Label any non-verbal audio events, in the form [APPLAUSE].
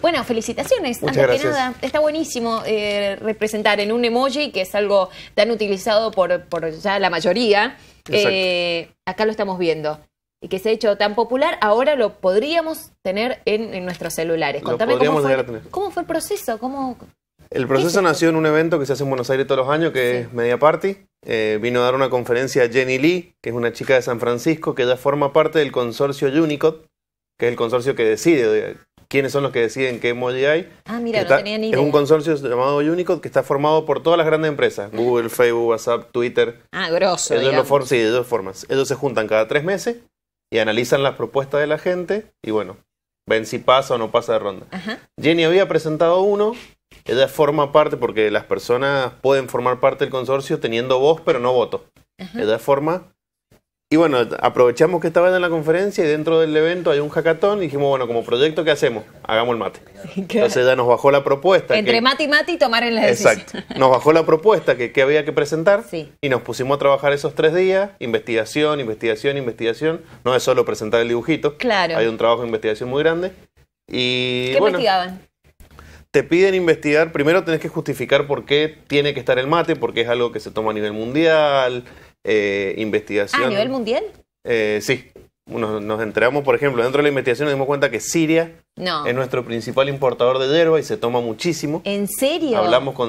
Bueno, felicitaciones. Antes que nada, está buenísimo eh, representar en un emoji, que es algo tan utilizado por, ya la mayoría. Eh, acá lo estamos viendo. Y que se ha hecho tan popular, ahora lo podríamos tener en, nuestros celulares. Contame cómo fue, ¿Cómo fue el proceso? ¿Cómo, el proceso nació en un evento que se hace en Buenos Aires todos los años, que es Media Party. Eh, vino a dar una conferencia Jenny Lee, que es una chica de San Francisco, que ya forma parte del consorcio Unicode, que es el consorcio que decide quiénes son los que deciden qué emoji hay. Ah, mira, no tenía ni idea. Es un consorcio llamado Unicode que está formado por todas las grandes empresas: ah. Google, Facebook, WhatsApp, Twitter. Ah, grosso. sí, de dos formas. Ellos se juntan cada tres meses y analizan las propuestas de la gente y bueno, ven si pasa o no pasa de ronda. Jenny había presentado uno. Ella forma parte porque las personas pueden formar parte del consorcio teniendo voz pero no voto. Ajá. Ella forma y bueno, aprovechamos que estaban en la conferencia y dentro del evento hay un jacatón y dijimos, bueno, como proyecto, ¿qué hacemos? Hagamos el mate. [LAUGHS] Entonces ya nos bajó la propuesta. Entre mate y mate y tomar en la decisión. Exacto. Nos bajó la propuesta que, había que presentar y nos pusimos a trabajar esos tres días, investigación, investigación, investigación. No es solo presentar el dibujito. Claro. Hay un trabajo de investigación muy grande. Y, ¿Qué investigaban? te piden investigar, primero tenés que justificar por qué tiene que estar el mate, porque es algo que se toma a nivel mundial, eh, investigación. Ah, ¿A nivel mundial? Eh, sí. Nos, nos, enteramos, por ejemplo, dentro de la investigación nos dimos cuenta que Siria es nuestro principal importador de hierba y se toma muchísimo. ¿En serio? Hablamos con